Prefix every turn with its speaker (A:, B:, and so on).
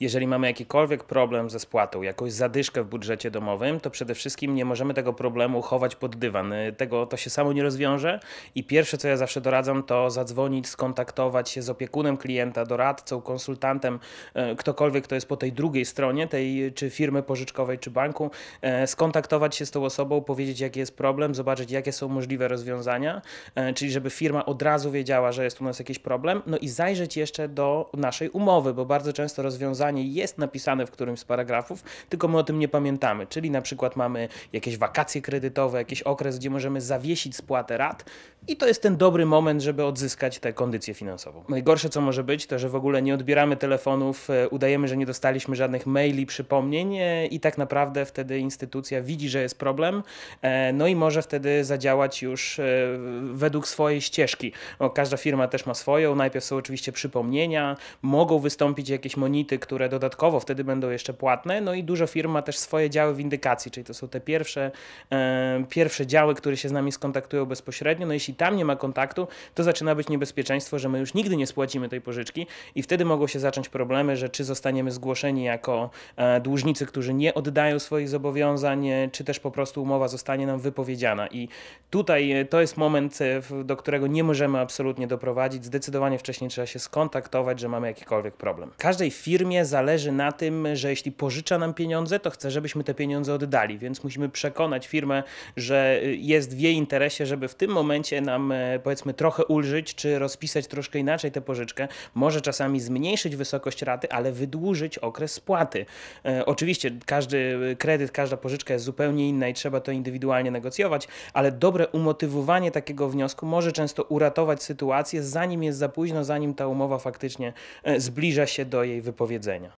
A: Jeżeli mamy jakikolwiek problem ze spłatą, jakąś zadyszkę w budżecie domowym, to przede wszystkim nie możemy tego problemu chować pod dywan. Y, tego to się samo nie rozwiąże i pierwsze co ja zawsze doradzam to zadzwonić, skontaktować się z opiekunem klienta, doradcą, konsultantem, y, ktokolwiek kto jest po tej drugiej stronie, tej czy firmy pożyczkowej, czy banku, y, skontaktować się z tą osobą, powiedzieć jaki jest problem, zobaczyć jakie są możliwe rozwiązania, czyli żeby firma od razu wiedziała, że jest u nas jakiś problem, no i zajrzeć jeszcze do naszej umowy, bo bardzo często rozwiązania jest napisane w którymś z paragrafów, tylko my o tym nie pamiętamy. Czyli na przykład mamy jakieś wakacje kredytowe, jakiś okres, gdzie możemy zawiesić spłatę rat i to jest ten dobry moment, żeby odzyskać tę kondycję finansową. Najgorsze, co może być, to że w ogóle nie odbieramy telefonów, e, udajemy, że nie dostaliśmy żadnych maili, przypomnień e, i tak naprawdę wtedy instytucja widzi, że jest problem, e, no i może wtedy zadziałać już według swojej ścieżki. każda firma też ma swoją, najpierw są oczywiście przypomnienia, mogą wystąpić jakieś monity, które które dodatkowo wtedy będą jeszcze płatne. No i dużo firm ma też swoje działy windykacji, czyli to są te pierwsze, e, pierwsze działy, które się z nami skontaktują bezpośrednio. No jeśli tam nie ma kontaktu, to zaczyna być niebezpieczeństwo, że my już nigdy nie spłacimy tej pożyczki i wtedy mogą się zacząć problemy, że czy zostaniemy zgłoszeni jako e, dłużnicy, którzy nie oddają swoich zobowiązań, e, czy też po prostu umowa zostanie nam wypowiedziana. I tutaj e, to jest moment, e, do którego nie możemy absolutnie doprowadzić. Zdecydowanie wcześniej trzeba się skontaktować, że mamy jakikolwiek problem. W każdej firmie zależy na tym, że jeśli pożycza nam pieniądze, to chce, żebyśmy te pieniądze oddali, więc musimy przekonać firmę, że jest w jej interesie, żeby w tym momencie nam e, powiedzmy trochę ulżyć, czy rozpisać troszkę inaczej tę pożyczkę. Może czasami zmniejszyć wysokość raty, ale wydłużyć okres spłaty. E, oczywiście każdy e, kredyt, każda pożyczka jest zupełnie inna i trzeba to indywidualnie negocjować, ale dobre umotywowanie takiego wniosku może często uratować sytuację, zanim jest za późno, zanim ta umowa faktycznie zbliża się do jej wypowiedzenia.